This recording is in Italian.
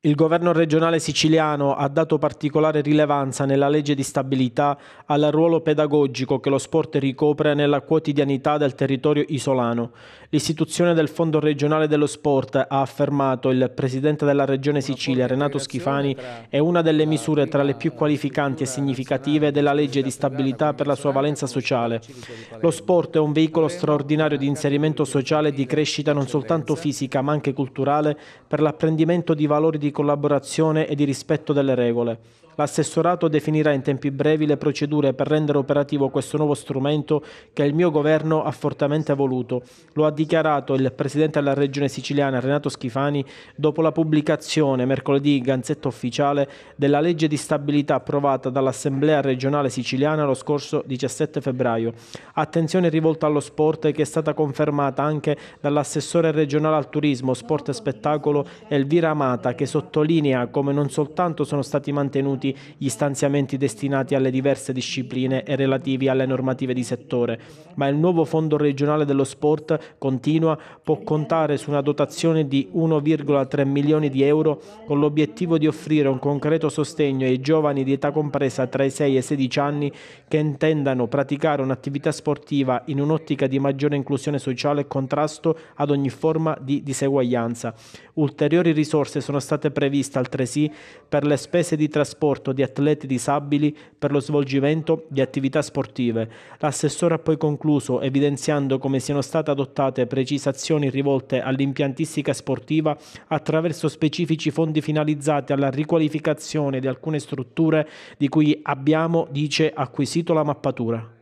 Il governo regionale siciliano ha dato particolare rilevanza nella legge di stabilità al ruolo pedagogico che lo sport ricopre nella quotidianità del territorio isolano. L'istituzione del Fondo regionale dello sport, ha affermato il presidente della regione Sicilia Renato Schifani, è una delle misure tra le più qualificanti e significative della legge di stabilità per la sua valenza sociale. Lo sport è un veicolo straordinario di inserimento sociale e di crescita non soltanto fisica ma anche culturale per l'apprendimento di valori di di collaborazione e di rispetto delle regole l'assessorato definirà in tempi brevi le procedure per rendere operativo questo nuovo strumento che il mio governo ha fortemente voluto. Lo ha dichiarato il presidente della regione siciliana Renato Schifani dopo la pubblicazione mercoledì in Gazzetta Ufficiale della legge di stabilità approvata dall'Assemblea regionale siciliana lo scorso 17 febbraio. Attenzione rivolta allo sport che è stata confermata anche dall'assessore regionale al turismo, sport e spettacolo Elvira Amata che sottolinea come non soltanto sono stati mantenuti aumentati gli stanziamenti destinati alle diverse discipline e relativi alle normative di settore, ma il nuovo Fondo regionale dello sport continua può contare su una dotazione di 1,3 milioni di euro con l'obiettivo di offrire un concreto sostegno ai giovani di età compresa tra i 6 e i 16 anni che intendano praticare un'attività sportiva in un'ottica di maggiore inclusione sociale e contrasto ad ogni forma di diseguaglianza. Ulteriori risorse sono state previste altresì per le spese di trasporto supporto di atleti disabili per lo svolgimento di attività sportive. L'assessore ha poi concluso evidenziando come siano state adottate precisazioni rivolte all'impiantistica sportiva attraverso specifici fondi finalizzati alla riqualificazione di alcune strutture di cui abbiamo, dice, acquisito la mappatura.